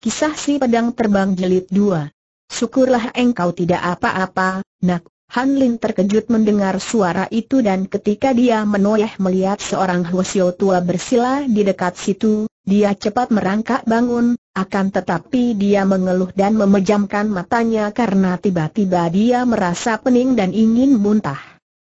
Kisah si pedang terbang jelit dua. Syukurlah engkau tidak apa-apa, nak. Han Lin terkejut mendengar suara itu dan ketika dia menoleh melihat seorang Hwasyo tua bersila di dekat situ, dia cepat merangkak bangun, akan tetapi dia mengeluh dan memejamkan matanya karena tiba-tiba dia merasa pening dan ingin muntah.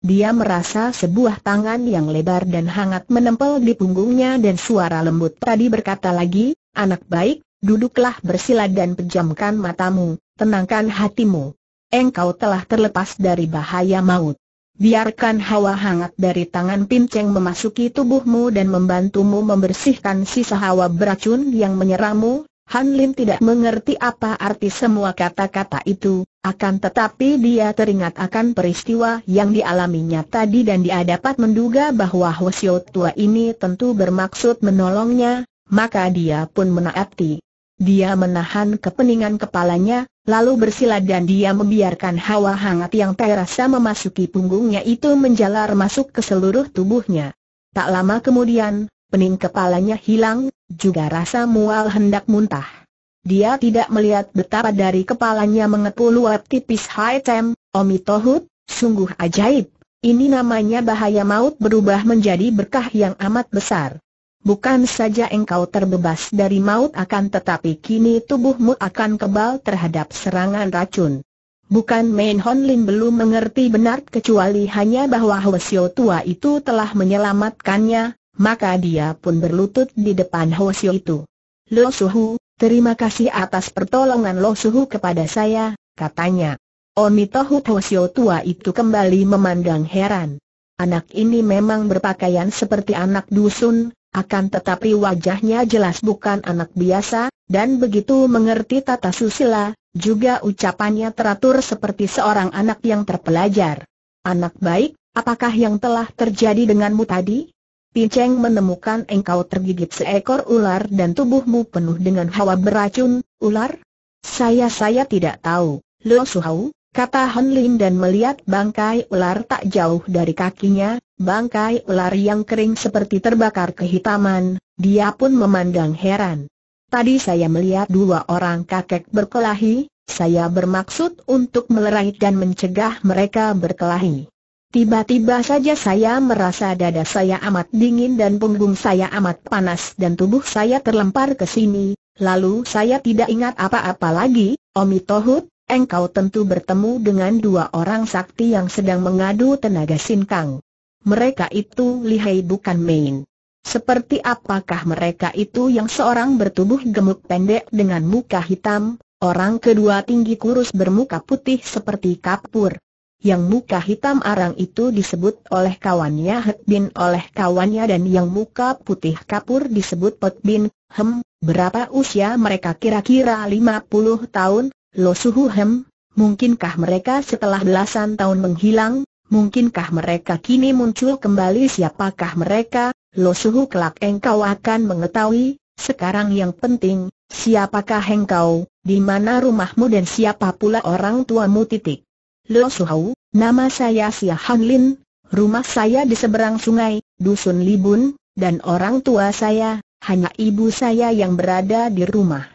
Dia merasa sebuah tangan yang lebar dan hangat menempel di punggungnya dan suara lembut tadi berkata lagi, anak baik, duduklah bersila dan pejamkan matamu, tenangkan hatimu. Engkau telah terlepas dari bahaya maut. Biarkan hawa hangat dari tangan pinceng memasuki tubuhmu dan membantumu membersihkan sisa hawa beracun yang menyeramu. Han Lin tidak mengerti apa arti semua kata-kata itu, akan tetapi dia teringat akan peristiwa yang dialaminya tadi dan dia dapat menduga bahwa Hwasyo tua ini tentu bermaksud menolongnya, maka dia pun menaati. Dia menahan kepeningan kepalanya, lalu bersila dan dia membiarkan hawa hangat yang terasa memasuki punggungnya itu menjalar masuk ke seluruh tubuhnya. Tak lama kemudian, pening kepalanya hilang, juga rasa mual hendak muntah. Dia tidak melihat betapa dari kepalanya mengepul luap tipis Haitem, Omi Tohut, sungguh ajaib. Ini namanya bahaya maut berubah menjadi berkah yang amat besar. Bukan saja engkau terbebas dari maut akan tetapi kini tubuhmu akan kebal terhadap serangan racun. Bukan Main Hon Lin belum mengerti benar kecuali hanya bahwa Hwasyo tua itu telah menyelamatkannya, maka dia pun berlutut di depan Hwasyo itu. Lo Suhu, terima kasih atas pertolongan Lo Suhu kepada saya, katanya. Onitohu oh Hwasyo tua itu kembali memandang heran. Anak ini memang berpakaian seperti anak dusun, akan tetapi wajahnya jelas bukan anak biasa, dan begitu mengerti tata susila, juga ucapannya teratur seperti seorang anak yang terpelajar. Anak baik, apakah yang telah terjadi denganmu tadi? Pinceng menemukan engkau tergigit seekor ular dan tubuhmu penuh dengan hawa beracun, ular? Saya-saya tidak tahu, Lo Suhau, kata Hon Lin dan melihat bangkai ular tak jauh dari kakinya, Bangkai ular yang kering seperti terbakar kehitaman, dia pun memandang heran. Tadi saya melihat dua orang kakek berkelahi, saya bermaksud untuk melerai dan mencegah mereka berkelahi. Tiba-tiba saja saya merasa dada saya amat dingin dan punggung saya amat panas dan tubuh saya terlempar ke sini, lalu saya tidak ingat apa-apa lagi, Omi Tohut, engkau tentu bertemu dengan dua orang sakti yang sedang mengadu tenaga sinkang mereka itu lihai bukan main. Seperti apakah mereka itu yang seorang bertubuh gemuk pendek dengan muka hitam, orang kedua tinggi kurus bermuka putih seperti kapur. Yang muka hitam arang itu disebut oleh kawannya Hek Bin oleh kawannya dan yang muka putih kapur disebut Pot Bin, Hem, berapa usia mereka kira-kira 50 tahun, Lo Suhu Hem, mungkinkah mereka setelah belasan tahun menghilang, Mungkinkah mereka kini muncul kembali siapakah mereka? Lo suhu kelak engkau akan mengetahui, sekarang yang penting, siapakah engkau, di mana rumahmu dan siapa pula orang tuamu titik. Lo suhu, nama saya Sia Han Lin, rumah saya di seberang sungai, dusun Libun, dan orang tua saya, hanya ibu saya yang berada di rumah.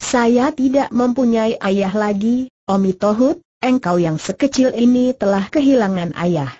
Saya tidak mempunyai ayah lagi, Omi Tohut, engkau yang sekecil ini telah kehilangan ayah.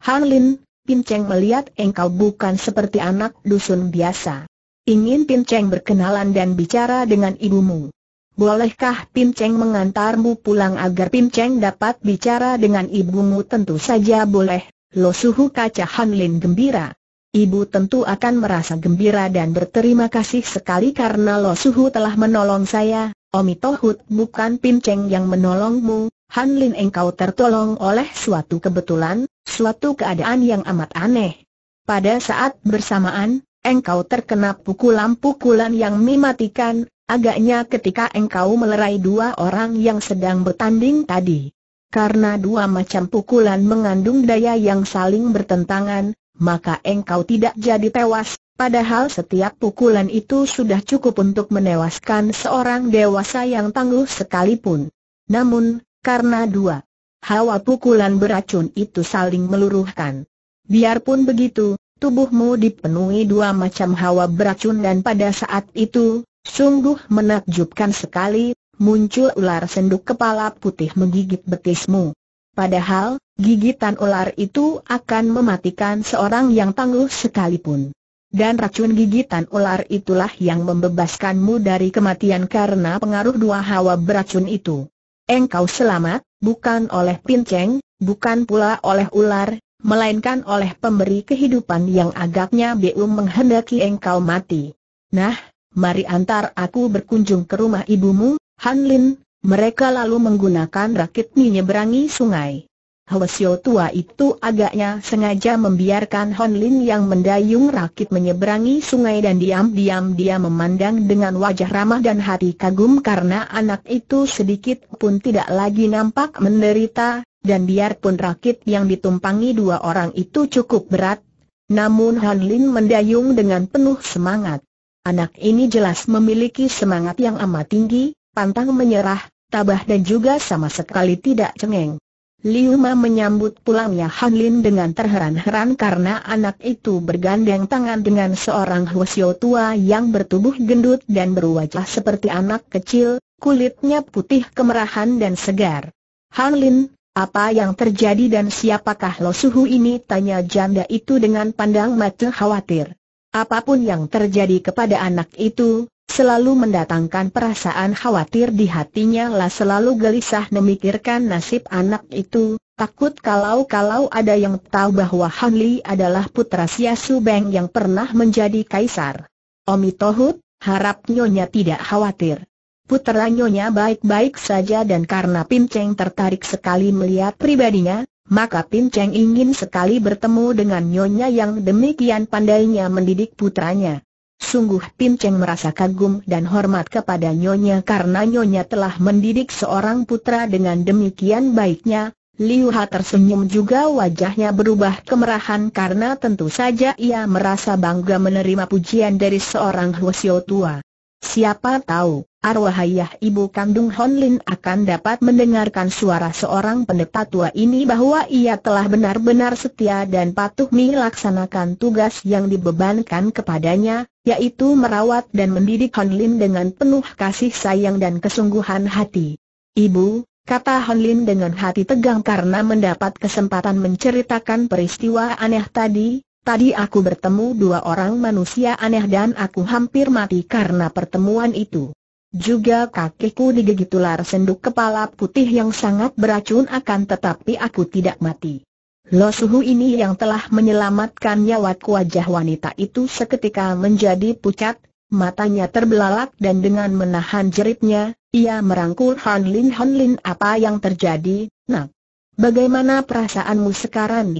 Han Lin, Pinceng melihat engkau bukan seperti anak dusun biasa. Ingin Pinceng berkenalan dan bicara dengan ibumu. Bolehkah Pinceng mengantarmu pulang agar Pinceng dapat bicara dengan ibumu? Tentu saja boleh, Lo Suhu kaca Han Lin gembira. Ibu tentu akan merasa gembira dan berterima kasih sekali karena Lo Suhu telah menolong saya, Omi Tohut bukan Pinceng yang menolongmu, Han Lin engkau tertolong oleh suatu kebetulan, suatu keadaan yang amat aneh. Pada saat bersamaan, engkau terkena pukulan-pukulan yang mematikan, agaknya ketika engkau melerai dua orang yang sedang bertanding tadi. Karena dua macam pukulan mengandung daya yang saling bertentangan, maka engkau tidak jadi tewas, Padahal setiap pukulan itu sudah cukup untuk menewaskan seorang dewasa yang tangguh sekalipun. Namun, karena dua hawa pukulan beracun itu saling meluruhkan. Biarpun begitu, tubuhmu dipenuhi dua macam hawa beracun dan pada saat itu, sungguh menakjubkan sekali, muncul ular senduk kepala putih menggigit betismu. Padahal, gigitan ular itu akan mematikan seorang yang tangguh sekalipun. Dan racun gigitan ular itulah yang membebaskanmu dari kematian karena pengaruh dua hawa beracun itu engkau selamat, bukan oleh pinceng, bukan pula oleh ular, melainkan oleh pemberi kehidupan yang agaknya BU menghendaki engkau mati. Nah, mari antar aku berkunjung ke rumah ibumu, Han Lin, mereka lalu menggunakan rakit menyeberangi sungai. Hwasyo tua itu agaknya sengaja membiarkan Hon Lin yang mendayung rakit menyeberangi sungai dan diam-diam dia memandang dengan wajah ramah dan hati kagum karena anak itu sedikit pun tidak lagi nampak menderita, dan biarpun rakit yang ditumpangi dua orang itu cukup berat, namun Hon Lin mendayung dengan penuh semangat. Anak ini jelas memiliki semangat yang amat tinggi, pantang menyerah, tabah dan juga sama sekali tidak cengeng. Liu Ma menyambut pulangnya Han Lin dengan terheran-heran karena anak itu bergandeng tangan dengan seorang Huasio tua yang bertubuh gendut dan berwajah seperti anak kecil, kulitnya putih kemerahan dan segar. Han Lin, apa yang terjadi dan siapakah Lo Suhu ini? Tanya janda itu dengan pandang mata khawatir. Apapun yang terjadi kepada anak itu, selalu mendatangkan perasaan khawatir di hatinya lah selalu gelisah memikirkan nasib anak itu, takut kalau-kalau ada yang tahu bahwa Han Li adalah putra Xia Su Beng yang pernah menjadi kaisar. Omi Tohut, harap Nyonya tidak khawatir. Putra Nyonya baik-baik saja dan karena Pin Cheng tertarik sekali melihat pribadinya, maka Pin Cheng ingin sekali bertemu dengan Nyonya yang demikian pandainya mendidik putranya. Sungguh Pin Cheng merasa kagum dan hormat kepada Nyonya karena Nyonya telah mendidik seorang putra dengan demikian baiknya. Liu Ha tersenyum juga wajahnya berubah kemerahan karena tentu saja ia merasa bangga menerima pujian dari seorang Huo Xiao tua. Siapa tahu, arwahayah ibu kandung Hon Lin akan dapat mendengarkan suara seorang pendeta tua ini bahwa ia telah benar-benar setia dan patuh melaksanakan tugas yang dibebankan kepadanya, yaitu merawat dan mendidik Hon Lin dengan penuh kasih sayang dan kesungguhan hati. Ibu, kata Hon Lin dengan hati tegang karena mendapat kesempatan menceritakan peristiwa aneh tadi, Tadi aku bertemu dua orang manusia aneh dan aku hampir mati karena pertemuan itu. Juga kakiku digigit ular senduk kepala putih yang sangat beracun akan tetapi aku tidak mati. Lo Suhu ini yang telah menyelamatkan nyawaku wajah wanita itu seketika menjadi pucat, matanya terbelalak dan dengan menahan jeritnya, ia merangkul Han Lin Han Lin apa yang terjadi, nak? Bagaimana perasaanmu sekarang?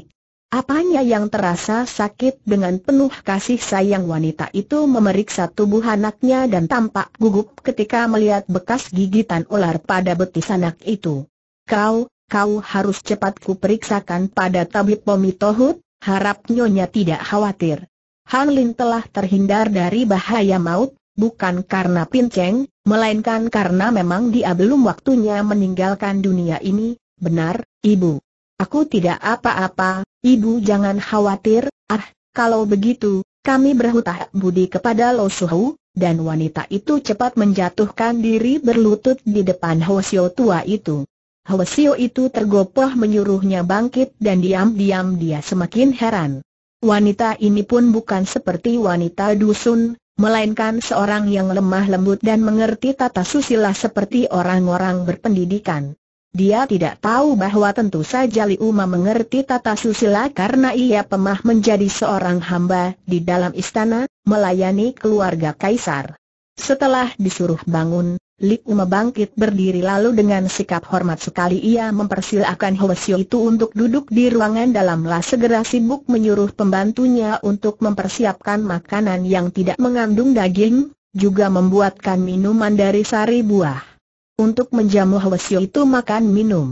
Apanya yang terasa sakit dengan penuh kasih sayang wanita itu memeriksa tubuh anaknya dan tampak gugup ketika melihat bekas gigitan ular pada betis anak itu. Kau, kau harus cepat kuperiksakan pada tabib pomitohut, harap nyonya tidak khawatir. Han Lin telah terhindar dari bahaya maut, bukan karena pinceng, melainkan karena memang dia belum waktunya meninggalkan dunia ini, benar, ibu. Aku tidak apa-apa, Ibu jangan khawatir, ah, kalau begitu, kami berhutah budi kepada Lo Suhu, dan wanita itu cepat menjatuhkan diri berlutut di depan Hosio tua itu. Hosio itu tergopoh menyuruhnya bangkit dan diam-diam dia semakin heran. Wanita ini pun bukan seperti wanita dusun, melainkan seorang yang lemah lembut dan mengerti tata susila seperti orang-orang berpendidikan. Dia tidak tahu bahwa tentu saja Liuma mengerti tata susila karena ia pemah menjadi seorang hamba di dalam istana, melayani keluarga kaisar. Setelah disuruh bangun, Liuma bangkit berdiri lalu dengan sikap hormat sekali ia mempersilahkan Hwasyo itu untuk duduk di ruangan dalamlah segera sibuk menyuruh pembantunya untuk mempersiapkan makanan yang tidak mengandung daging, juga membuatkan minuman dari sari buah untuk menjamu Hwasyo itu makan minum.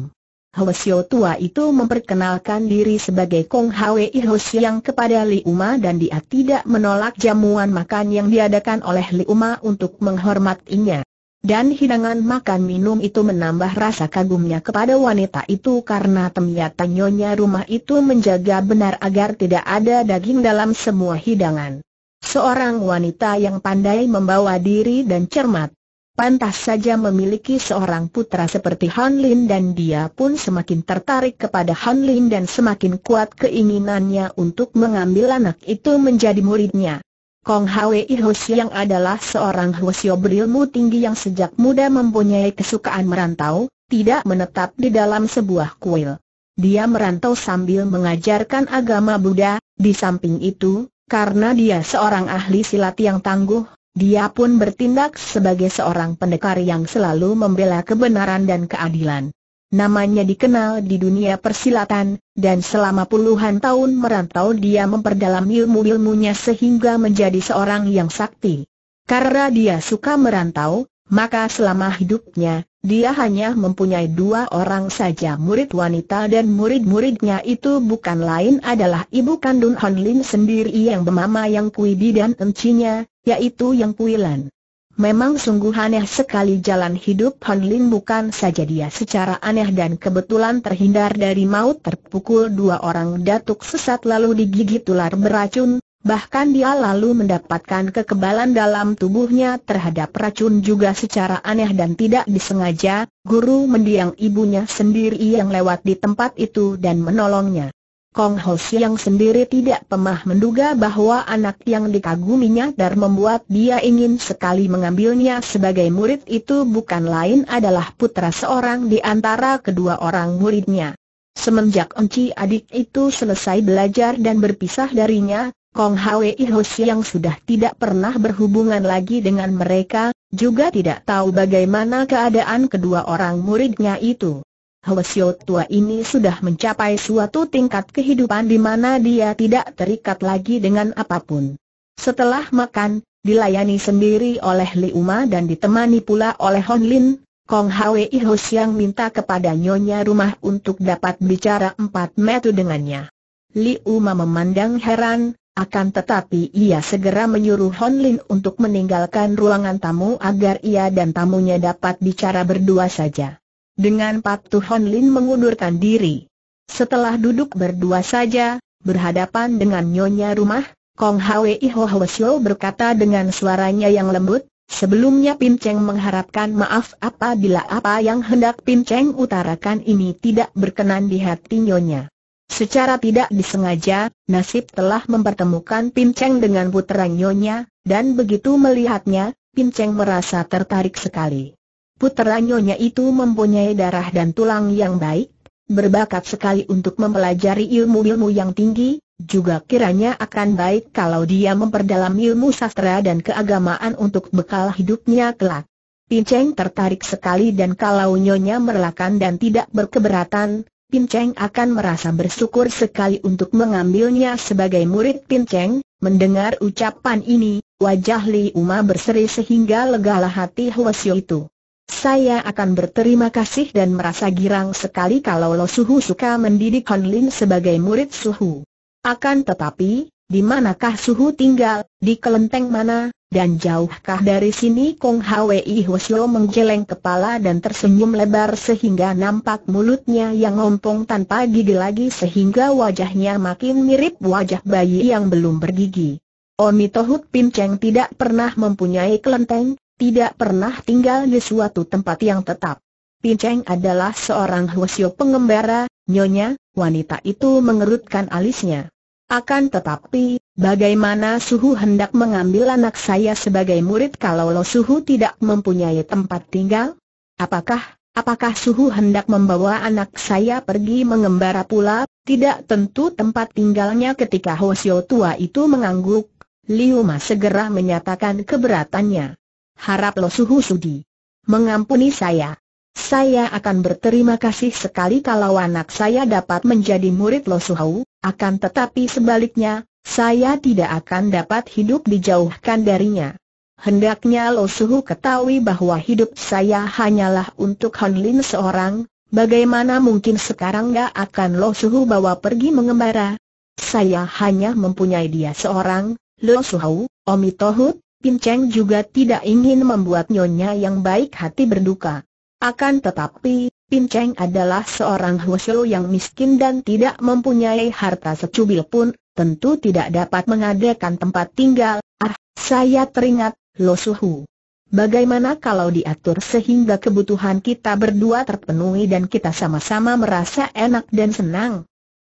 Hwasyo tua itu memperkenalkan diri sebagai Kong Hwei yang kepada Li Uma dan dia tidak menolak jamuan makan yang diadakan oleh Li Uma untuk menghormatinya. Dan hidangan makan minum itu menambah rasa kagumnya kepada wanita itu karena ternyata nyonya rumah itu menjaga benar agar tidak ada daging dalam semua hidangan. Seorang wanita yang pandai membawa diri dan cermat pantas saja memiliki seorang putra seperti Han Lin dan dia pun semakin tertarik kepada Han Lin dan semakin kuat keinginannya untuk mengambil anak itu menjadi muridnya. Kong Hwei Hos yang adalah seorang Hwasyo berilmu tinggi yang sejak muda mempunyai kesukaan merantau, tidak menetap di dalam sebuah kuil. Dia merantau sambil mengajarkan agama Buddha, di samping itu, karena dia seorang ahli silat yang tangguh, dia pun bertindak sebagai seorang pendekar yang selalu membela kebenaran dan keadilan. Namanya dikenal di dunia persilatan, dan selama puluhan tahun merantau dia memperdalam ilmu-ilmunya sehingga menjadi seorang yang sakti. Karena dia suka merantau, maka selama hidupnya, dia hanya mempunyai dua orang saja murid wanita dan murid-muridnya itu bukan lain adalah ibu kandung Hon Lin sendiri yang bernama Yang Kui Bi dan encinya, yaitu Yang Kui Lan. Memang sungguh aneh sekali jalan hidup Hon Lin bukan saja dia secara aneh dan kebetulan terhindar dari maut terpukul dua orang datuk sesat lalu digigit ular beracun, Bahkan dia lalu mendapatkan kekebalan dalam tubuhnya terhadap racun juga secara aneh dan tidak disengaja, guru mendiang ibunya sendiri yang lewat di tempat itu dan menolongnya. Kong Ho Siang sendiri tidak pemah menduga bahwa anak yang dikaguminya dan membuat dia ingin sekali mengambilnya sebagai murid itu bukan lain adalah putra seorang di antara kedua orang muridnya. Semenjak Enci adik itu selesai belajar dan berpisah darinya, Kong Hwei Hos yang sudah tidak pernah berhubungan lagi dengan mereka, juga tidak tahu bagaimana keadaan kedua orang muridnya itu. Hwasyo tua ini sudah mencapai suatu tingkat kehidupan di mana dia tidak terikat lagi dengan apapun. Setelah makan, dilayani sendiri oleh Li Uma dan ditemani pula oleh Hon Lin, Kong Hwei Hos yang minta kepada nyonya rumah untuk dapat bicara empat metu dengannya. Li Uma memandang heran, akan tetapi ia segera menyuruh Hon Lin untuk meninggalkan ruangan tamu agar ia dan tamunya dapat bicara berdua saja. Dengan patuh Hon Lin mengundurkan diri. Setelah duduk berdua saja, berhadapan dengan nyonya rumah, Kong Hwi Ho Hwasyo berkata dengan suaranya yang lembut, sebelumnya Pin Cheng mengharapkan maaf apabila apa yang hendak Pin Cheng utarakan ini tidak berkenan di hati nyonya. Secara tidak disengaja, nasib telah mempertemukan Pinceng dengan putra nyonya, dan begitu melihatnya, Pinceng merasa tertarik sekali. Putra nyonya itu mempunyai darah dan tulang yang baik, berbakat sekali untuk mempelajari ilmu-ilmu yang tinggi, juga kiranya akan baik kalau dia memperdalam ilmu sastra dan keagamaan untuk bekal hidupnya kelak. Pinceng tertarik sekali dan kalau nyonya merelakan dan tidak berkeberatan, Pin Cheng akan merasa bersyukur sekali untuk mengambilnya sebagai murid Pin Cheng. Mendengar ucapan ini, wajah Li Uma berseri sehingga legalah hati Hwasyo itu. Saya akan berterima kasih dan merasa girang sekali kalau Lo Suhu suka mendidik Hon Lin sebagai murid Suhu. Akan tetapi, di manakah Suhu tinggal, di kelenteng mana, dan jauhkah dari sini Kong Hwi Hwasyo menggeleng kepala dan tersenyum lebar sehingga nampak mulutnya yang ompong tanpa gigi lagi sehingga wajahnya makin mirip wajah bayi yang belum bergigi. Omi Tohut Pim Cheng tidak pernah mempunyai kelenteng, tidak pernah tinggal di suatu tempat yang tetap. Pim Cheng adalah seorang Hwasyo pengembara, nyonya, wanita itu mengerutkan alisnya. Akan tetapi, Bagaimana suhu hendak mengambil anak saya sebagai murid kalau lo suhu tidak mempunyai tempat tinggal? Apakah, apakah suhu hendak membawa anak saya pergi mengembara pula? Tidak tentu tempat tinggalnya ketika Hosio tua itu mengangguk, Liu Ma segera menyatakan keberatannya. Harap lo suhu sudi. Mengampuni saya. Saya akan berterima kasih sekali kalau anak saya dapat menjadi murid Lo Suhu. akan tetapi sebaliknya, saya tidak akan dapat hidup dijauhkan darinya. Hendaknya Lo Suhu ketahui bahwa hidup saya hanyalah untuk Han Lin seorang, bagaimana mungkin sekarang gak akan Lo Suhu bawa pergi mengembara? Saya hanya mempunyai dia seorang, Lo Suhu, Omi Tohut, Cheng juga tidak ingin membuat nyonya yang baik hati berduka. Akan tetapi, Pin Cheng adalah seorang Hwasyo yang miskin dan tidak mempunyai harta secubil pun, tentu tidak dapat mengadakan tempat tinggal. Ah, saya teringat, Lo Suhu. Bagaimana kalau diatur sehingga kebutuhan kita berdua terpenuhi dan kita sama-sama merasa enak dan senang?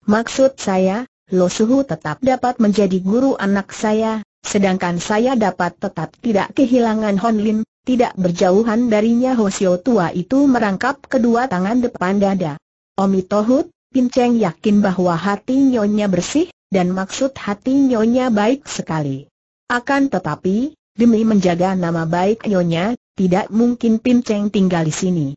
Maksud saya, Lo Suhu tetap dapat menjadi guru anak saya, sedangkan saya dapat tetap tidak kehilangan Honlin, tidak berjauhan darinya Hosio tua itu merangkap kedua tangan depan dada. Omi Tohut, Pinceng yakin bahwa hati nyonya bersih, dan maksud hati Nyonya baik sekali. Akan tetapi, demi menjaga nama baik Nyonya, tidak mungkin Pin Cheng tinggal di sini.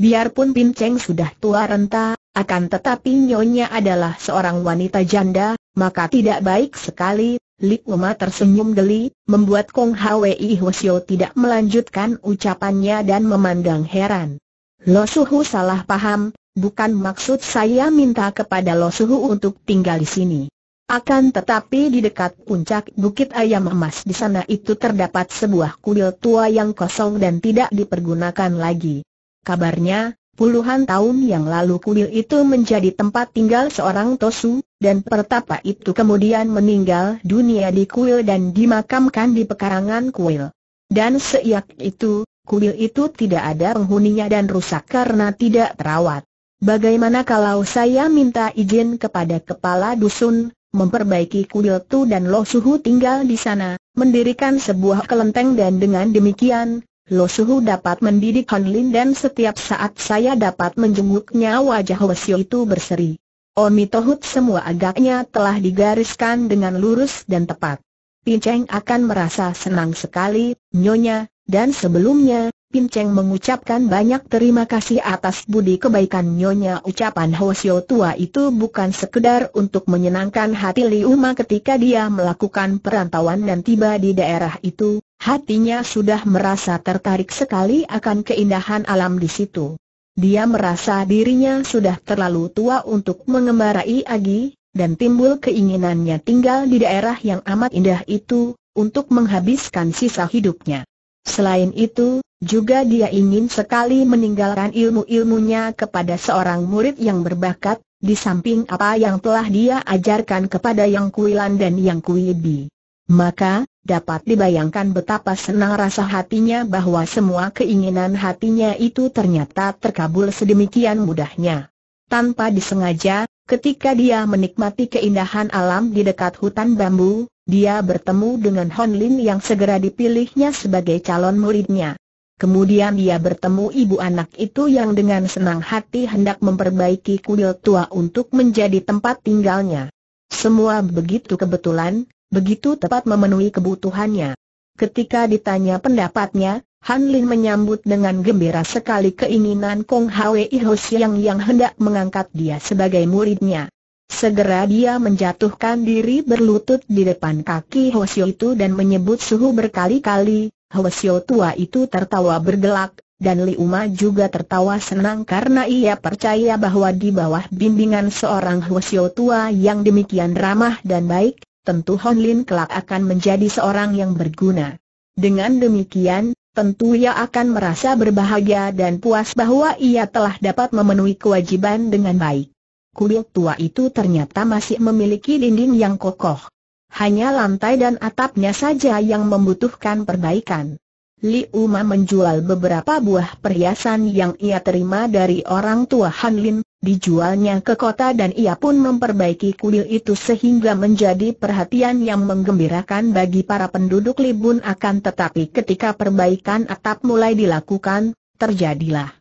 Biarpun Pin Cheng sudah tua renta, akan tetapi Nyonya adalah seorang wanita janda, maka tidak baik sekali. Lik Uma tersenyum geli, membuat Kong Hwi Hwasyo tidak melanjutkan ucapannya dan memandang heran. Lo Suhu salah paham, bukan maksud saya minta kepada Lo Suhu untuk tinggal di sini. Akan tetapi di dekat puncak Bukit Ayam Emas di sana itu terdapat sebuah kuil tua yang kosong dan tidak dipergunakan lagi. Kabarnya, Puluhan tahun yang lalu kuil itu menjadi tempat tinggal seorang Tosu, dan pertapa itu kemudian meninggal dunia di kuil dan dimakamkan di pekarangan kuil. Dan sejak itu, kuil itu tidak ada penghuninya dan rusak karena tidak terawat. Bagaimana kalau saya minta izin kepada kepala dusun, memperbaiki kuil Tu dan Lo Suhu tinggal di sana, mendirikan sebuah kelenteng dan dengan demikian, Lo Suhu dapat mendidik Han Lin dan setiap saat saya dapat menjenguknya wajah Wesio itu berseri. Omi Tohut semua agaknya telah digariskan dengan lurus dan tepat. Pinceng akan merasa senang sekali, nyonya, dan sebelumnya, Cheng mengucapkan banyak terima kasih atas budi kebaikan Nyonya ucapan Sio tua itu bukan sekedar untuk menyenangkan hati Liu Ma ketika dia melakukan perantauan dan tiba di daerah itu, hatinya sudah merasa tertarik sekali akan keindahan alam di situ. Dia merasa dirinya sudah terlalu tua untuk mengembarai Agi, dan timbul keinginannya tinggal di daerah yang amat indah itu, untuk menghabiskan sisa hidupnya. Selain itu, juga dia ingin sekali meninggalkan ilmu-ilmunya kepada seorang murid yang berbakat, di samping apa yang telah dia ajarkan kepada Yang Kuilan dan Yang Kuibi. Maka, dapat dibayangkan betapa senang rasa hatinya bahwa semua keinginan hatinya itu ternyata terkabul sedemikian mudahnya. Tanpa disengaja, ketika dia menikmati keindahan alam di dekat hutan bambu, dia bertemu dengan Hon Lin yang segera dipilihnya sebagai calon muridnya. Kemudian dia bertemu ibu anak itu yang dengan senang hati hendak memperbaiki kuil tua untuk menjadi tempat tinggalnya. Semua begitu kebetulan, begitu tepat memenuhi kebutuhannya. Ketika ditanya pendapatnya, Han Lin menyambut dengan gembira sekali keinginan Kong Hwei Siang yang hendak mengangkat dia sebagai muridnya. Segera dia menjatuhkan diri berlutut di depan kaki Hoshi itu dan menyebut suhu berkali-kali, Hwasyo tua itu tertawa bergelak, dan Li Uma juga tertawa senang karena ia percaya bahwa di bawah bimbingan seorang Hwasyo tua yang demikian ramah dan baik, tentu Hon Lin kelak akan menjadi seorang yang berguna. Dengan demikian, tentu ia akan merasa berbahagia dan puas bahwa ia telah dapat memenuhi kewajiban dengan baik. Kuil tua itu ternyata masih memiliki dinding yang kokoh. Hanya lantai dan atapnya saja yang membutuhkan perbaikan. Li Uma menjual beberapa buah perhiasan yang ia terima dari orang tua Han Lin, dijualnya ke kota dan ia pun memperbaiki kuil itu sehingga menjadi perhatian yang menggembirakan bagi para penduduk Libun akan tetapi ketika perbaikan atap mulai dilakukan, terjadilah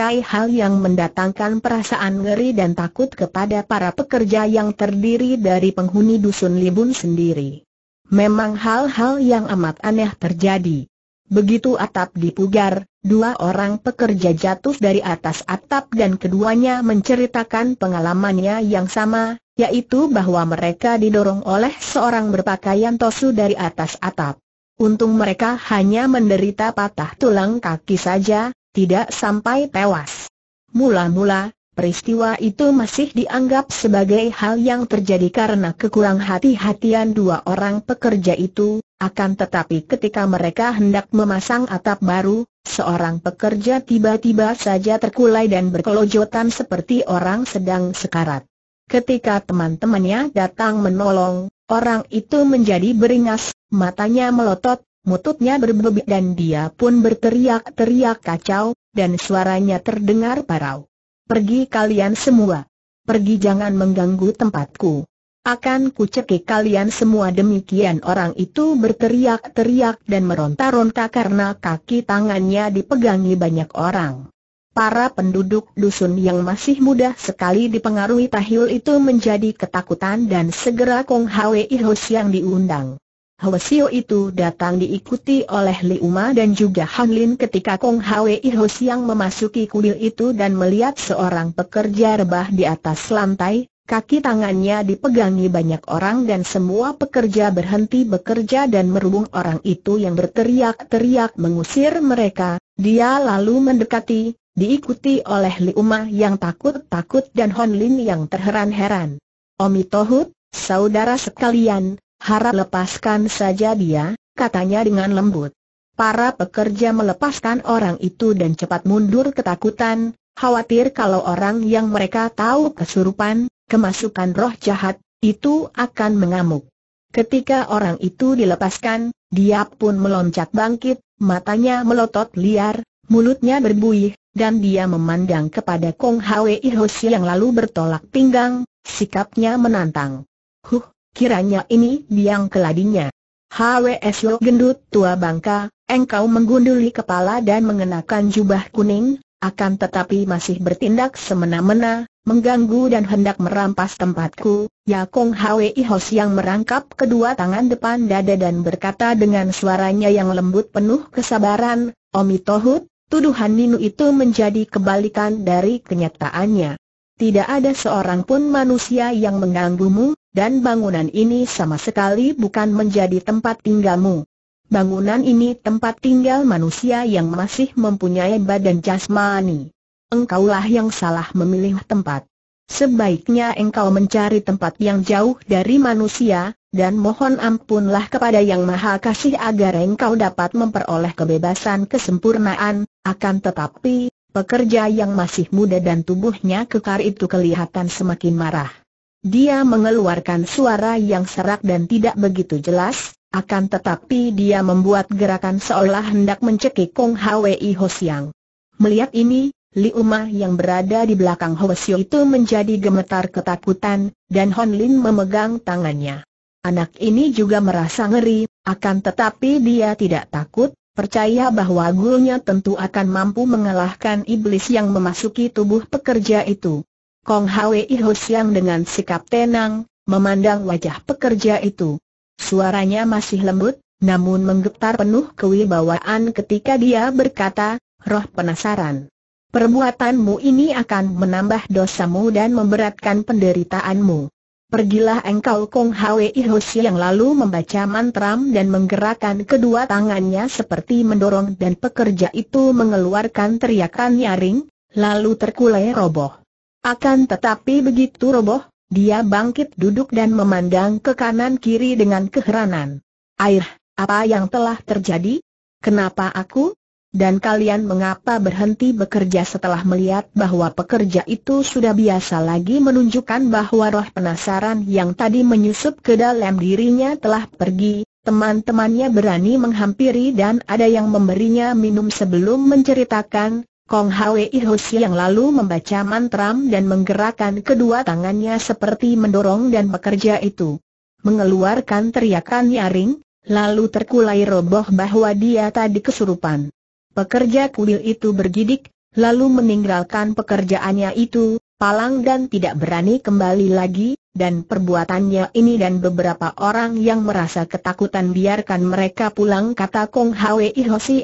memakai hal yang mendatangkan perasaan ngeri dan takut kepada para pekerja yang terdiri dari penghuni dusun Libun sendiri. Memang hal-hal yang amat aneh terjadi. Begitu atap dipugar, dua orang pekerja jatuh dari atas atap dan keduanya menceritakan pengalamannya yang sama, yaitu bahwa mereka didorong oleh seorang berpakaian tosu dari atas atap. Untung mereka hanya menderita patah tulang kaki saja, tidak sampai tewas. Mula-mula, peristiwa itu masih dianggap sebagai hal yang terjadi karena kekurang hati-hatian dua orang pekerja itu, akan tetapi ketika mereka hendak memasang atap baru, seorang pekerja tiba-tiba saja terkulai dan berkelojotan seperti orang sedang sekarat. Ketika teman-temannya datang menolong, orang itu menjadi beringas, matanya melotot, Mututnya berbebek dan dia pun berteriak-teriak kacau, dan suaranya terdengar parau. Pergi kalian semua. Pergi jangan mengganggu tempatku. Akan kucekik kalian semua demikian orang itu berteriak-teriak dan meronta-ronta karena kaki tangannya dipegangi banyak orang. Para penduduk dusun yang masih muda sekali dipengaruhi tahil itu menjadi ketakutan dan segera Kong Hwee Hos yang diundang Hosio itu datang diikuti oleh Li Uma dan juga Han Lin ketika Kong Hwe Iho Siang memasuki kuil itu dan melihat seorang pekerja rebah di atas lantai, kaki tangannya dipegangi banyak orang dan semua pekerja berhenti bekerja dan merubung orang itu yang berteriak-teriak mengusir mereka, dia lalu mendekati, diikuti oleh Li Uma yang takut-takut dan Han Lin yang terheran-heran. Omi Tohut, saudara sekalian, Harap lepaskan saja dia, katanya dengan lembut. Para pekerja melepaskan orang itu dan cepat mundur ketakutan, khawatir kalau orang yang mereka tahu kesurupan, kemasukan roh jahat, itu akan mengamuk. Ketika orang itu dilepaskan, dia pun meloncat bangkit, matanya melotot liar, mulutnya berbuih, dan dia memandang kepada Kong Hwee Hoshi yang lalu bertolak pinggang, sikapnya menantang. Huh, Kiranya ini biang keladinya. HWS lo gendut tua bangka, engkau menggunduli kepala dan mengenakan jubah kuning, akan tetapi masih bertindak semena-mena, mengganggu dan hendak merampas tempatku, Yakong Hwi Hos yang merangkap kedua tangan depan dada dan berkata dengan suaranya yang lembut penuh kesabaran, Omi Tohut, tuduhan Ninu itu menjadi kebalikan dari kenyataannya. Tidak ada seorang pun manusia yang mengganggumu, dan bangunan ini sama sekali bukan menjadi tempat tinggalmu. Bangunan ini tempat tinggal manusia yang masih mempunyai badan jasmani. Engkaulah yang salah memilih tempat. Sebaiknya engkau mencari tempat yang jauh dari manusia, dan mohon ampunlah kepada Yang Maha Kasih agar engkau dapat memperoleh kebebasan kesempurnaan, akan tetapi, pekerja yang masih muda dan tubuhnya kekar itu kelihatan semakin marah. Dia mengeluarkan suara yang serak dan tidak begitu jelas, akan tetapi dia membuat gerakan seolah hendak mencekik Kong Hwi Ho Siang. Melihat ini, Li Uma yang berada di belakang Ho itu menjadi gemetar ketakutan, dan Hon Lin memegang tangannya. Anak ini juga merasa ngeri, akan tetapi dia tidak takut, percaya bahwa gurunya tentu akan mampu mengalahkan iblis yang memasuki tubuh pekerja itu. Kong Hwi Ho Siang dengan sikap tenang, memandang wajah pekerja itu. Suaranya masih lembut, namun menggetar penuh kewibawaan ketika dia berkata, roh penasaran. Perbuatanmu ini akan menambah dosamu dan memberatkan penderitaanmu. Pergilah engkau Kong Hwi Hoshi Siang lalu membaca mantra dan menggerakkan kedua tangannya seperti mendorong dan pekerja itu mengeluarkan teriakan nyaring, lalu terkulai roboh. Akan tetapi begitu roboh, dia bangkit duduk dan memandang ke kanan-kiri dengan keheranan. Air, apa yang telah terjadi? Kenapa aku? Dan kalian mengapa berhenti bekerja setelah melihat bahwa pekerja itu sudah biasa lagi menunjukkan bahwa roh penasaran yang tadi menyusup ke dalam dirinya telah pergi, teman-temannya berani menghampiri dan ada yang memberinya minum sebelum menceritakan, Kong Hwei Hoshi yang lalu membaca mantra dan menggerakkan kedua tangannya seperti mendorong dan bekerja itu. Mengeluarkan teriakan nyaring, lalu terkulai roboh bahwa dia tadi kesurupan. Pekerja kuil itu bergidik, lalu meninggalkan pekerjaannya itu, palang dan tidak berani kembali lagi, dan perbuatannya ini dan beberapa orang yang merasa ketakutan biarkan mereka pulang kata Kong Hwei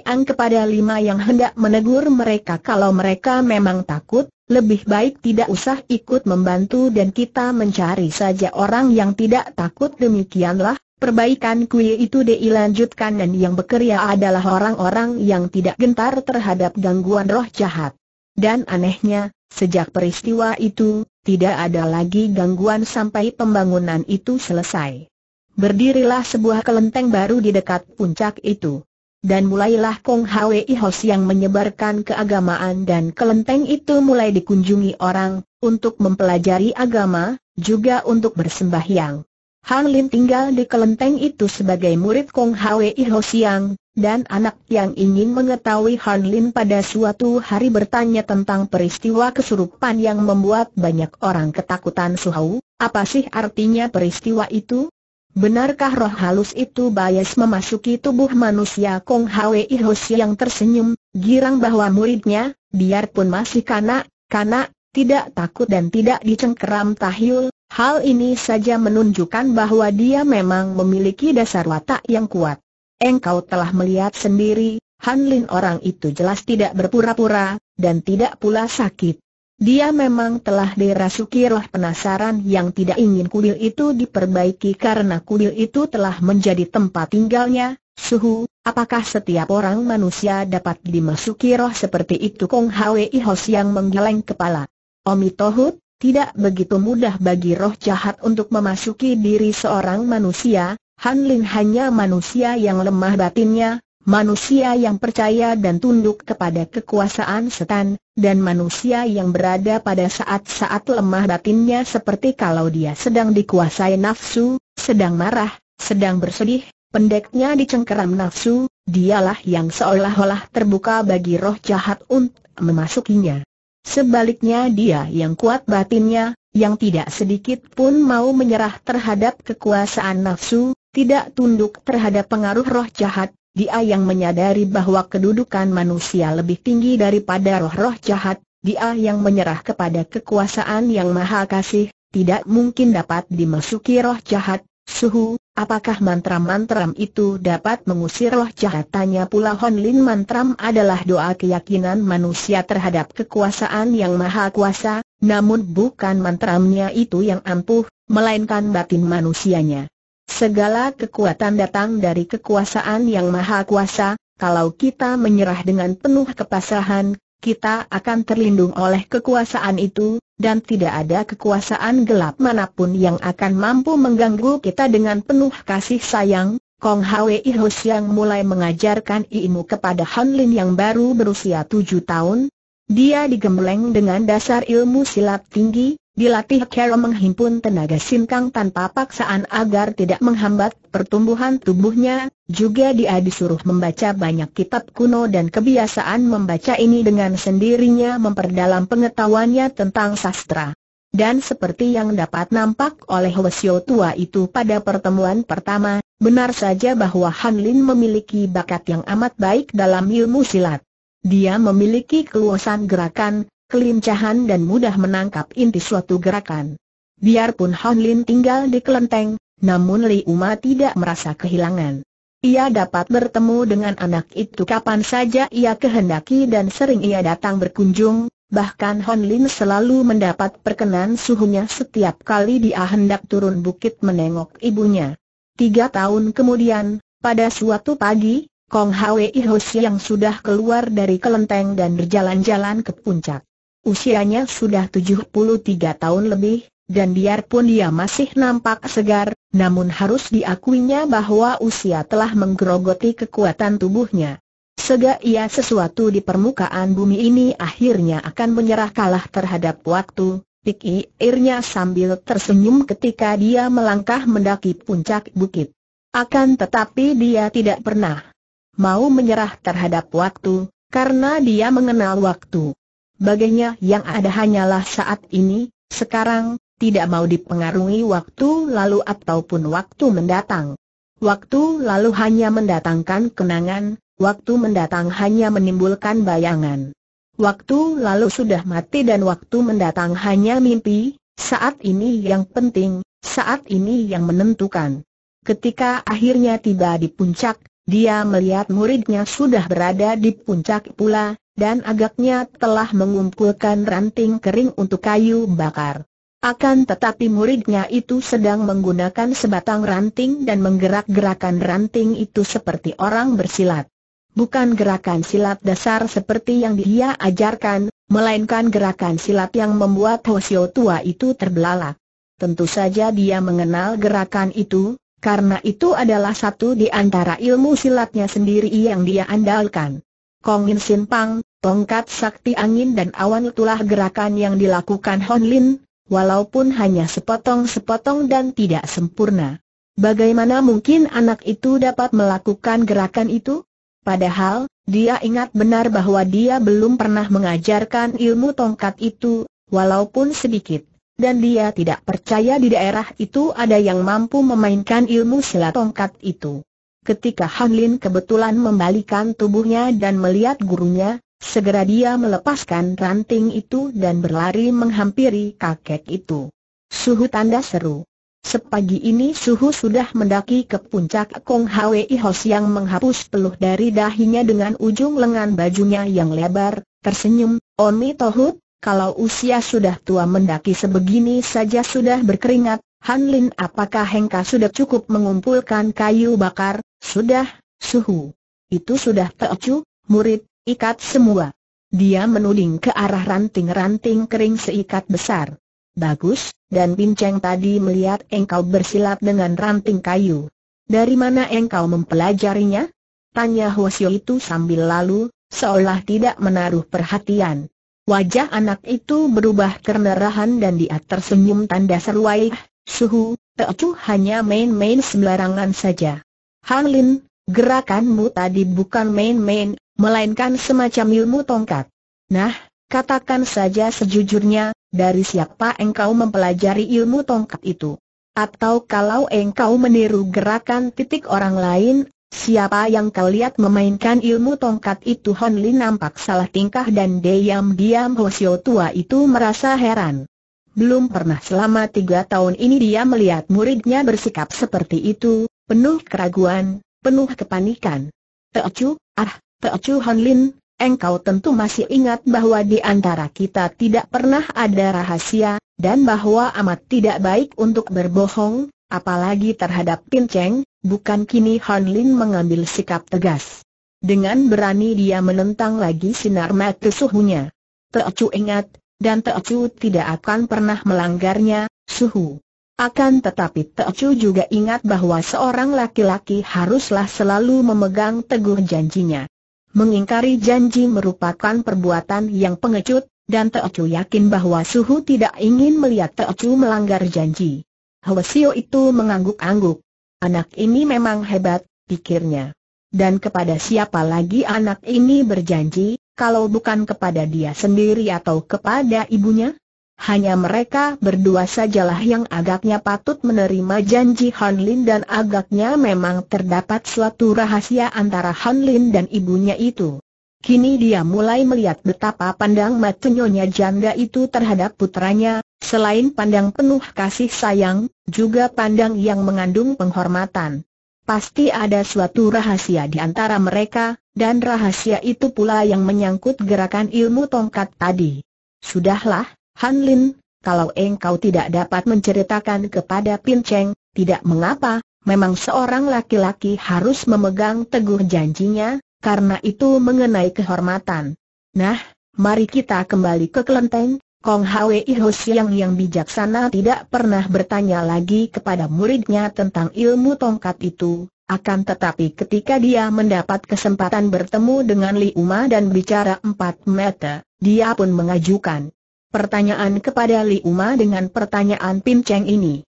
Ang kepada lima yang hendak menegur mereka kalau mereka memang takut, lebih baik tidak usah ikut membantu dan kita mencari saja orang yang tidak takut demikianlah, perbaikan kue itu dilanjutkan dan yang bekerja adalah orang-orang yang tidak gentar terhadap gangguan roh jahat. Dan anehnya, sejak peristiwa itu, tidak ada lagi gangguan sampai pembangunan itu selesai. Berdirilah sebuah kelenteng baru di dekat puncak itu. Dan mulailah Kong Hwi Hos yang menyebarkan keagamaan dan kelenteng itu mulai dikunjungi orang, untuk mempelajari agama, juga untuk bersembahyang. Han Lin tinggal di kelenteng itu sebagai murid Kong Hwi Hos yang, dan anak yang ingin mengetahui Han Lin pada suatu hari bertanya tentang peristiwa kesurupan yang membuat banyak orang ketakutan suhu, apa sih artinya peristiwa itu? Benarkah roh halus itu bias memasuki tubuh manusia Kong Hwei Hos yang tersenyum, girang bahwa muridnya, biarpun masih kanak, kanak, tidak takut dan tidak dicengkeram tahyul, hal ini saja menunjukkan bahwa dia memang memiliki dasar watak yang kuat. Engkau telah melihat sendiri, Han Lin orang itu jelas tidak berpura-pura, dan tidak pula sakit. Dia memang telah dirasuki roh penasaran yang tidak ingin kuil itu diperbaiki karena kuil itu telah menjadi tempat tinggalnya, suhu, apakah setiap orang manusia dapat dimasuki roh seperti itu Kong Hwi Hos yang menggeleng kepala. Omi Tohut, tidak begitu mudah bagi roh jahat untuk memasuki diri seorang manusia, Han Lin hanya manusia yang lemah batinnya, manusia yang percaya dan tunduk kepada kekuasaan setan, dan manusia yang berada pada saat-saat lemah batinnya seperti kalau dia sedang dikuasai nafsu, sedang marah, sedang bersedih, pendeknya dicengkeram nafsu, dialah yang seolah-olah terbuka bagi roh jahat untuk memasukinya. Sebaliknya dia yang kuat batinnya, yang tidak sedikit pun mau menyerah terhadap kekuasaan nafsu, tidak tunduk terhadap pengaruh roh jahat, dia yang menyadari bahwa kedudukan manusia lebih tinggi daripada roh-roh jahat, dia yang menyerah kepada kekuasaan yang maha kasih, tidak mungkin dapat dimasuki roh jahat, suhu, apakah mantra-mantram itu dapat mengusir roh jahat? Tanya pula Hon Lin mantram adalah doa keyakinan manusia terhadap kekuasaan yang maha kuasa, namun bukan mantramnya itu yang ampuh, melainkan batin manusianya. Segala kekuatan datang dari kekuasaan yang maha kuasa, kalau kita menyerah dengan penuh kepasahan, kita akan terlindung oleh kekuasaan itu, dan tidak ada kekuasaan gelap manapun yang akan mampu mengganggu kita dengan penuh kasih sayang. Kong Hwei Hos yang mulai mengajarkan ilmu kepada Han Lin yang baru berusia tujuh tahun, dia digembleng dengan dasar ilmu silat tinggi, Dilatih Carol menghimpun tenaga sinkang tanpa paksaan agar tidak menghambat pertumbuhan tubuhnya, juga dia disuruh membaca banyak kitab kuno dan kebiasaan membaca ini dengan sendirinya memperdalam pengetahuannya tentang sastra. Dan seperti yang dapat nampak oleh Wesio tua itu pada pertemuan pertama, benar saja bahwa Han Lin memiliki bakat yang amat baik dalam ilmu silat. Dia memiliki keluasan gerakan, kelincahan dan mudah menangkap inti suatu gerakan. Biarpun Han Lin tinggal di kelenteng, namun Li Uma tidak merasa kehilangan. Ia dapat bertemu dengan anak itu kapan saja ia kehendaki dan sering ia datang berkunjung, bahkan Han Lin selalu mendapat perkenan suhunya setiap kali dia hendak turun bukit menengok ibunya. Tiga tahun kemudian, pada suatu pagi, Kong Hwee Hos yang sudah keluar dari kelenteng dan berjalan-jalan ke puncak. Usianya sudah 73 tahun lebih, dan biarpun dia masih nampak segar, namun harus diakuinya bahwa usia telah menggerogoti kekuatan tubuhnya. Sega ia sesuatu di permukaan bumi ini akhirnya akan menyerah kalah terhadap waktu, pikirnya sambil tersenyum ketika dia melangkah mendaki puncak bukit. Akan tetapi dia tidak pernah mau menyerah terhadap waktu, karena dia mengenal waktu. Baginya yang ada hanyalah saat ini, sekarang, tidak mau dipengaruhi waktu lalu ataupun waktu mendatang. Waktu lalu hanya mendatangkan kenangan, waktu mendatang hanya menimbulkan bayangan. Waktu lalu sudah mati dan waktu mendatang hanya mimpi, saat ini yang penting, saat ini yang menentukan. Ketika akhirnya tiba di puncak, dia melihat muridnya sudah berada di puncak pula, dan agaknya telah mengumpulkan ranting kering untuk kayu bakar. Akan tetapi muridnya itu sedang menggunakan sebatang ranting dan menggerak-gerakan ranting itu seperti orang bersilat. Bukan gerakan silat dasar seperti yang dia ajarkan, melainkan gerakan silat yang membuat Hosio tua itu terbelalak. Tentu saja dia mengenal gerakan itu, karena itu adalah satu di antara ilmu silatnya sendiri yang dia andalkan. Kongin simpang. Pang, Tongkat sakti angin dan awan itulah gerakan yang dilakukan Hon Lin, walaupun hanya sepotong-sepotong dan tidak sempurna. Bagaimana mungkin anak itu dapat melakukan gerakan itu? Padahal, dia ingat benar bahwa dia belum pernah mengajarkan ilmu tongkat itu, walaupun sedikit. Dan dia tidak percaya di daerah itu ada yang mampu memainkan ilmu silat tongkat itu. Ketika Han Lin kebetulan membalikan tubuhnya dan melihat gurunya, Segera dia melepaskan ranting itu dan berlari menghampiri kakek itu. Suhu tanda seru. Sepagi ini Suhu sudah mendaki ke puncak Kong Hwi Hos yang menghapus peluh dari dahinya dengan ujung lengan bajunya yang lebar, tersenyum, Oni Tohut, kalau usia sudah tua mendaki sebegini saja sudah berkeringat, Han Lin apakah Hengka sudah cukup mengumpulkan kayu bakar, sudah, Suhu. Itu sudah teocu, murid, Ikat semua. Dia menuding ke arah ranting-ranting kering seikat besar. Bagus, dan Binceng tadi melihat engkau bersilat dengan ranting kayu. Dari mana engkau mempelajarinya? Tanya Hwasyo itu sambil lalu, seolah tidak menaruh perhatian. Wajah anak itu berubah kemerahan dan dia tersenyum tanda seru Waih, suhu, Teocu hanya main-main sembarangan saja. Hang Lin, gerakanmu tadi bukan main-main, melainkan semacam ilmu tongkat. Nah, katakan saja sejujurnya, dari siapa engkau mempelajari ilmu tongkat itu? Atau kalau engkau meniru gerakan titik orang lain, siapa yang kau lihat memainkan ilmu tongkat itu? Hon Li nampak salah tingkah dan diam-diam Hosio tua itu merasa heran. Belum pernah selama tiga tahun ini dia melihat muridnya bersikap seperti itu, penuh keraguan, penuh kepanikan. Teocu, ah, Chu Han Lin, engkau tentu masih ingat bahwa di antara kita tidak pernah ada rahasia, dan bahwa amat tidak baik untuk berbohong, apalagi terhadap Pin Cheng, bukan kini Han Lin mengambil sikap tegas. Dengan berani dia menentang lagi sinar mata suhunya. Chu ingat, dan Chu tidak akan pernah melanggarnya, suhu. Akan tetapi Chu juga ingat bahwa seorang laki-laki haruslah selalu memegang teguh janjinya. Mengingkari janji merupakan perbuatan yang pengecut, dan Teocu yakin bahwa Suhu tidak ingin melihat Teocu melanggar janji. Hwasio itu mengangguk-angguk. Anak ini memang hebat, pikirnya. Dan kepada siapa lagi anak ini berjanji, kalau bukan kepada dia sendiri atau kepada ibunya? Hanya mereka berdua sajalah yang agaknya patut menerima janji Han Lin dan agaknya memang terdapat suatu rahasia antara Han Lin dan ibunya itu. Kini dia mulai melihat betapa pandang matenyonya janda itu terhadap putranya, selain pandang penuh kasih sayang, juga pandang yang mengandung penghormatan. Pasti ada suatu rahasia di antara mereka, dan rahasia itu pula yang menyangkut gerakan ilmu tongkat tadi. Sudahlah, Han Lin, kalau engkau tidak dapat menceritakan kepada Pin Cheng, tidak mengapa, memang seorang laki-laki harus memegang teguh janjinya, karena itu mengenai kehormatan. Nah, mari kita kembali ke kelenteng, Kong Hwe Iho Siang yang bijaksana tidak pernah bertanya lagi kepada muridnya tentang ilmu tongkat itu, akan tetapi ketika dia mendapat kesempatan bertemu dengan Li Uma dan bicara empat meter, dia pun mengajukan pertanyaan kepada Li Uma dengan pertanyaan Pin Cheng ini.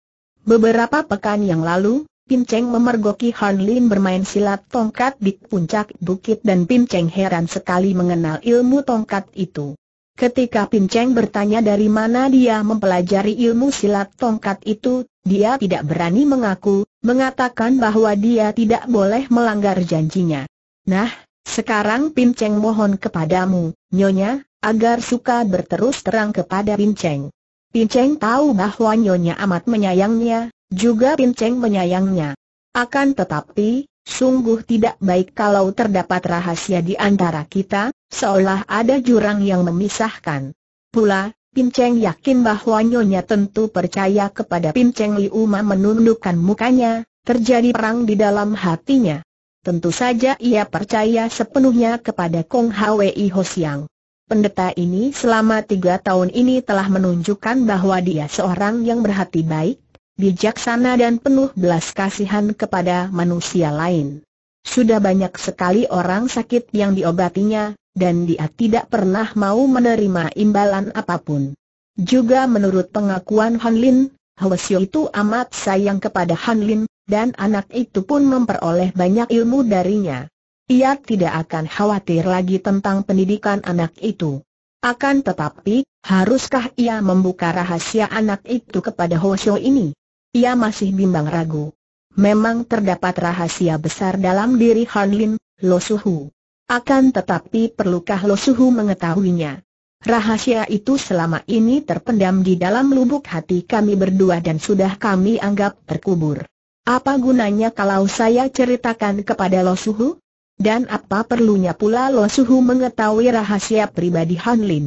Beberapa pekan yang lalu, Pin Cheng memergoki Han Lin bermain silat tongkat di puncak bukit dan Pin Cheng heran sekali mengenal ilmu tongkat itu. Ketika Pin Cheng bertanya dari mana dia mempelajari ilmu silat tongkat itu, dia tidak berani mengaku, mengatakan bahwa dia tidak boleh melanggar janjinya. Nah, sekarang Pin Cheng mohon kepadamu, Nyonya, agar suka berterus terang kepada Pin Cheng. Pin Cheng tahu bahwa Nyonya amat menyayangnya, juga Pin Cheng menyayangnya. Akan tetapi, sungguh tidak baik kalau terdapat rahasia di antara kita, seolah ada jurang yang memisahkan. Pula, Pin Cheng yakin bahwa Nyonya tentu percaya kepada Pin Cheng Pinceng Uma menundukkan mukanya, terjadi perang di dalam hatinya. Tentu saja ia percaya sepenuhnya kepada Kong Hwi Ho Siang. Pendeta ini selama tiga tahun ini telah menunjukkan bahwa dia seorang yang berhati baik, bijaksana dan penuh belas kasihan kepada manusia lain. Sudah banyak sekali orang sakit yang diobatinya, dan dia tidak pernah mau menerima imbalan apapun. Juga menurut pengakuan Han Lin, Hwasyo itu amat sayang kepada Han Lin, dan anak itu pun memperoleh banyak ilmu darinya ia tidak akan khawatir lagi tentang pendidikan anak itu. Akan tetapi, haruskah ia membuka rahasia anak itu kepada Hosho ini? Ia masih bimbang ragu. Memang terdapat rahasia besar dalam diri Han Lin, Lo Suhu. Akan tetapi perlukah Lo Suhu mengetahuinya? Rahasia itu selama ini terpendam di dalam lubuk hati kami berdua dan sudah kami anggap terkubur. Apa gunanya kalau saya ceritakan kepada Lo Suhu? Dan apa perlunya pula Lo Suhu mengetahui rahasia pribadi Han Lin?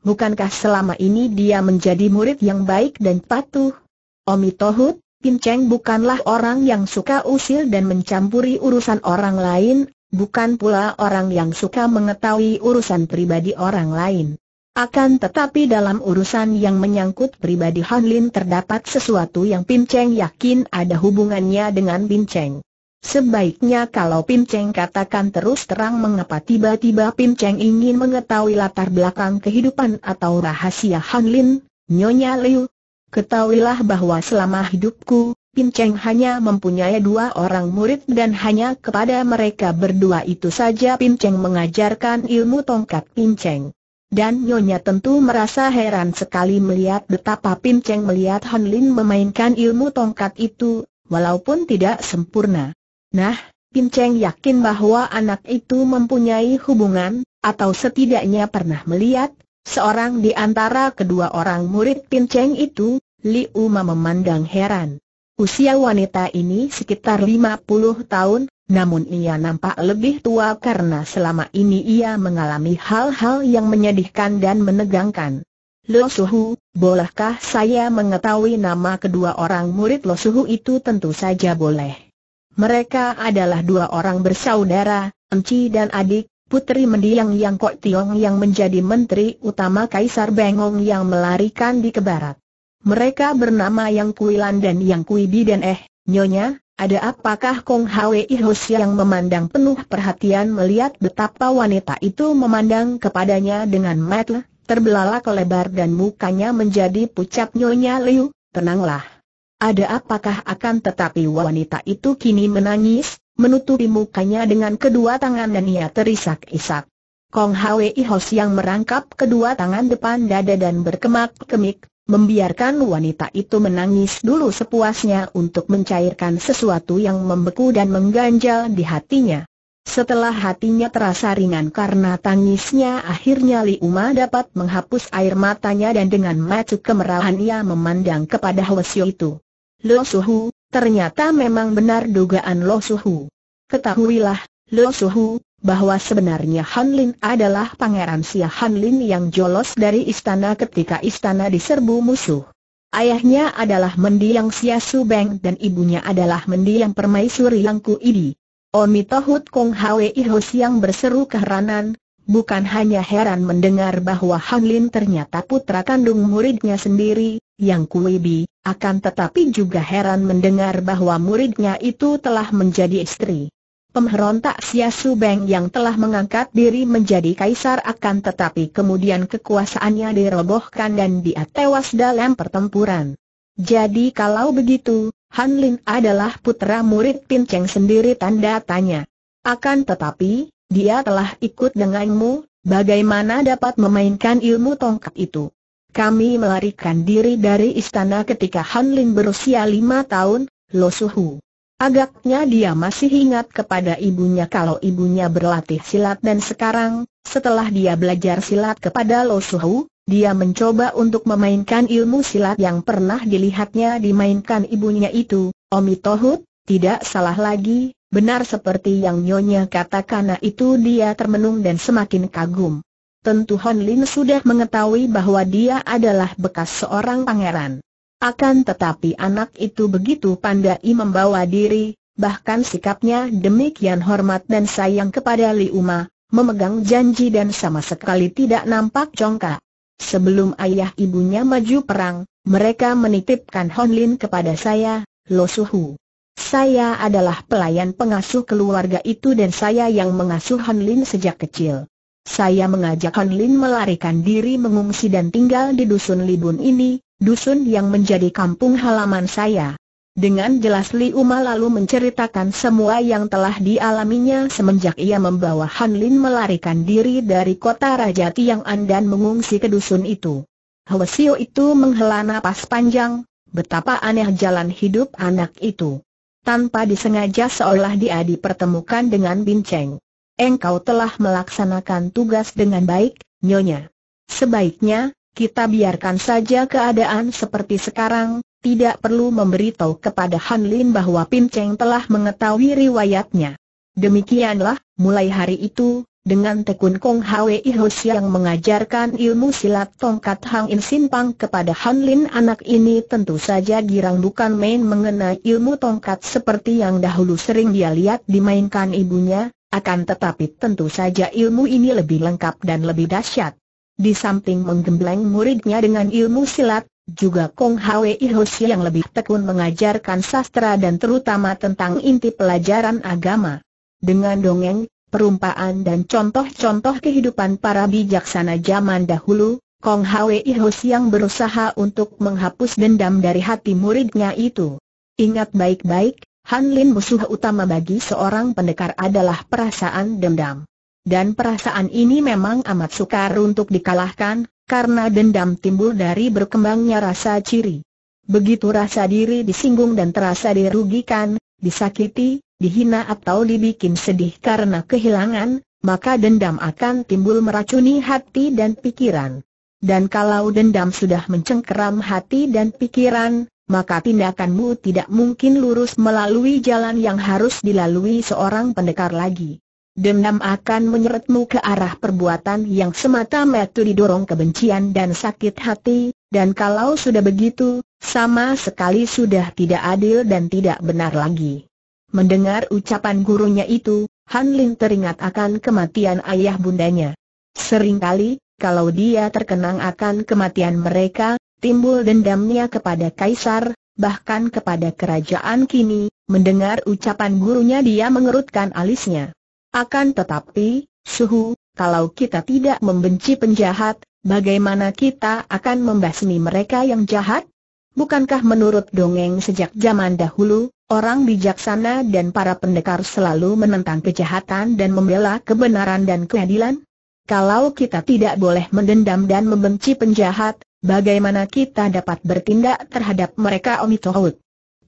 Bukankah selama ini dia menjadi murid yang baik dan patuh? Omi Tohut, Pin Cheng bukanlah orang yang suka usil dan mencampuri urusan orang lain, bukan pula orang yang suka mengetahui urusan pribadi orang lain. Akan tetapi dalam urusan yang menyangkut pribadi Han Lin terdapat sesuatu yang Pin Cheng yakin ada hubungannya dengan Pin Cheng. Sebaiknya kalau Pim Cheng katakan terus terang mengapa tiba-tiba Pim Cheng ingin mengetahui latar belakang kehidupan atau rahasia Han Lin, Nyonya Liu. Ketahuilah bahwa selama hidupku, Pim Cheng hanya mempunyai dua orang murid dan hanya kepada mereka berdua itu saja Pim Cheng mengajarkan ilmu tongkat Pim Cheng. Dan Nyonya tentu merasa heran sekali melihat betapa Pim Cheng melihat Han Lin memainkan ilmu tongkat itu, walaupun tidak sempurna. Nah, Pin Cheng yakin bahwa anak itu mempunyai hubungan, atau setidaknya pernah melihat, seorang di antara kedua orang murid Pin Cheng itu, Li Uma memandang heran. Usia wanita ini sekitar 50 tahun, namun ia nampak lebih tua karena selama ini ia mengalami hal-hal yang menyedihkan dan menegangkan. Lo Suhu, bolehkah saya mengetahui nama kedua orang murid Lo Suhu itu tentu saja boleh. Mereka adalah dua orang bersaudara, Enci dan adik, Putri Mendiang Yang Kok Tiong yang menjadi Menteri Utama Kaisar Bengong yang melarikan di ke barat. Mereka bernama Yang Kuilan dan Yang Kui dan Eh, Nyonya, ada apakah Kong Hwi Hos yang memandang penuh perhatian melihat betapa wanita itu memandang kepadanya dengan mata terbelalak lebar dan mukanya menjadi pucat Nyonya Liu, tenanglah. Ada apakah akan tetapi wanita itu kini menangis, menutupi mukanya dengan kedua tangan dan ia terisak-isak. Kong Hwi Ihos yang merangkap kedua tangan depan dada dan berkemak-kemik, membiarkan wanita itu menangis dulu sepuasnya untuk mencairkan sesuatu yang membeku dan mengganjal di hatinya. Setelah hatinya terasa ringan karena tangisnya akhirnya Li Uma dapat menghapus air matanya dan dengan mata kemerahan ia memandang kepada Hwasyo itu. Lo Suhu, ternyata memang benar dugaan Lo Suhu. Ketahuilah, Lo Suhu, bahwa sebenarnya Han Lin adalah pangeran Xia Han Lin yang jolos dari istana ketika istana diserbu musuh. Ayahnya adalah mendiang Xia Su Beng dan ibunya adalah mendiang permaisuri yang Ku Idi. Omi Tohut Kong Hwe Ho yang berseru keheranan, bukan hanya heran mendengar bahwa Han Lin ternyata putra kandung muridnya sendiri, Yang Kuibi, akan tetapi juga heran mendengar bahwa muridnya itu telah menjadi istri. Pemberontak Xia Subeng yang telah mengangkat diri menjadi kaisar akan tetapi kemudian kekuasaannya dirobohkan dan dia tewas dalam pertempuran. Jadi kalau begitu, Han Lin adalah putra murid Pin Cheng sendiri tanda tanya. Akan tetapi, dia telah ikut denganmu, bagaimana dapat memainkan ilmu tongkat itu? Kami melarikan diri dari istana ketika Han Lin berusia lima tahun, Lo Suhu. Agaknya dia masih ingat kepada ibunya kalau ibunya berlatih silat dan sekarang, setelah dia belajar silat kepada Lo Suhu, dia mencoba untuk memainkan ilmu silat yang pernah dilihatnya dimainkan ibunya itu, Omi Tohut, tidak salah lagi, benar seperti yang Nyonya katakan itu dia termenung dan semakin kagum tentu Hon Lin sudah mengetahui bahwa dia adalah bekas seorang pangeran. Akan tetapi anak itu begitu pandai membawa diri, bahkan sikapnya demikian hormat dan sayang kepada Li Uma, memegang janji dan sama sekali tidak nampak congkak. Sebelum ayah ibunya maju perang, mereka menitipkan Hon Lin kepada saya, Lo Hu. Saya adalah pelayan pengasuh keluarga itu dan saya yang mengasuh Hon Lin sejak kecil saya mengajak Hanlin Lin melarikan diri mengungsi dan tinggal di dusun Libun ini, dusun yang menjadi kampung halaman saya. Dengan jelas Li Uma lalu menceritakan semua yang telah dialaminya semenjak ia membawa Han Lin melarikan diri dari kota Raja Tiang'an dan mengungsi ke dusun itu. Hwasio itu menghela napas panjang, betapa aneh jalan hidup anak itu. Tanpa disengaja seolah dia dipertemukan dengan Binceng engkau telah melaksanakan tugas dengan baik, Nyonya. Sebaiknya, kita biarkan saja keadaan seperti sekarang, tidak perlu memberitahu kepada Han Lin bahwa Pin Cheng telah mengetahui riwayatnya. Demikianlah, mulai hari itu, dengan tekun Kong Hwei Hus yang mengajarkan ilmu silat tongkat Hang In Sin Pang kepada Han Lin anak ini tentu saja girang bukan main mengenai ilmu tongkat seperti yang dahulu sering dia lihat dimainkan ibunya, akan tetapi tentu saja ilmu ini lebih lengkap dan lebih dahsyat. Di samping menggembleng muridnya dengan ilmu silat, juga Kong Hwe Ihosi yang lebih tekun mengajarkan sastra dan terutama tentang inti pelajaran agama. Dengan dongeng, perumpaan dan contoh-contoh kehidupan para bijaksana zaman dahulu, Kong Hwe Ihosi yang berusaha untuk menghapus dendam dari hati muridnya itu. Ingat baik-baik, Han Lin musuh utama bagi seorang pendekar adalah perasaan dendam. Dan perasaan ini memang amat sukar untuk dikalahkan, karena dendam timbul dari berkembangnya rasa ciri. Begitu rasa diri disinggung dan terasa dirugikan, disakiti, dihina atau dibikin sedih karena kehilangan, maka dendam akan timbul meracuni hati dan pikiran. Dan kalau dendam sudah mencengkeram hati dan pikiran, maka tindakanmu tidak mungkin lurus melalui jalan yang harus dilalui seorang pendekar lagi. Dendam akan menyeretmu ke arah perbuatan yang semata-mata didorong kebencian dan sakit hati, dan kalau sudah begitu, sama sekali sudah tidak adil dan tidak benar lagi. Mendengar ucapan gurunya itu, Han Lin teringat akan kematian ayah bundanya. Seringkali, kalau dia terkenang akan kematian mereka, timbul dendamnya kepada Kaisar, bahkan kepada kerajaan kini, mendengar ucapan gurunya dia mengerutkan alisnya. Akan tetapi, Suhu, kalau kita tidak membenci penjahat, bagaimana kita akan membasmi mereka yang jahat? Bukankah menurut dongeng sejak zaman dahulu, orang bijaksana dan para pendekar selalu menentang kejahatan dan membela kebenaran dan keadilan? Kalau kita tidak boleh mendendam dan membenci penjahat, Bagaimana kita dapat bertindak terhadap mereka Om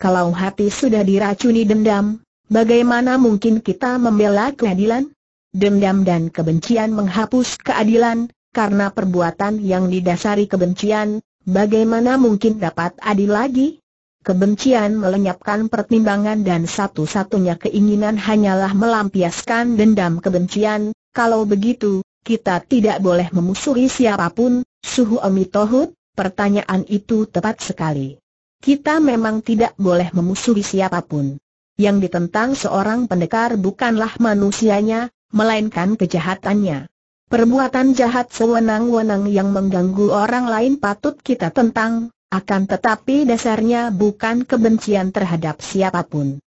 Kalau hati sudah diracuni dendam, bagaimana mungkin kita membela keadilan? Dendam dan kebencian menghapus keadilan, karena perbuatan yang didasari kebencian, bagaimana mungkin dapat adil lagi? Kebencian melenyapkan pertimbangan dan satu-satunya keinginan hanyalah melampiaskan dendam kebencian, kalau begitu, kita tidak boleh memusuhi siapapun, Suhu Amitohut, Tohut, pertanyaan itu tepat sekali. Kita memang tidak boleh memusuhi siapapun. Yang ditentang seorang pendekar bukanlah manusianya, melainkan kejahatannya. Perbuatan jahat sewenang-wenang yang mengganggu orang lain patut kita tentang, akan tetapi dasarnya bukan kebencian terhadap siapapun.